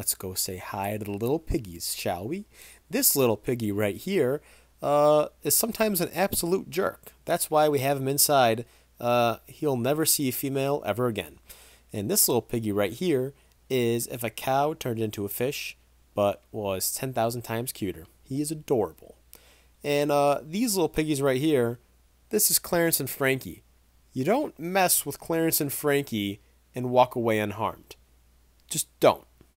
Let's go say hi to the little piggies, shall we? This little piggy right here uh, is sometimes an absolute jerk. That's why we have him inside. Uh, he'll never see a female ever again. And this little piggy right here is if a cow turned into a fish, but was 10,000 times cuter. He is adorable. And uh, these little piggies right here, this is Clarence and Frankie. You don't mess with Clarence and Frankie and walk away unharmed. Just don't.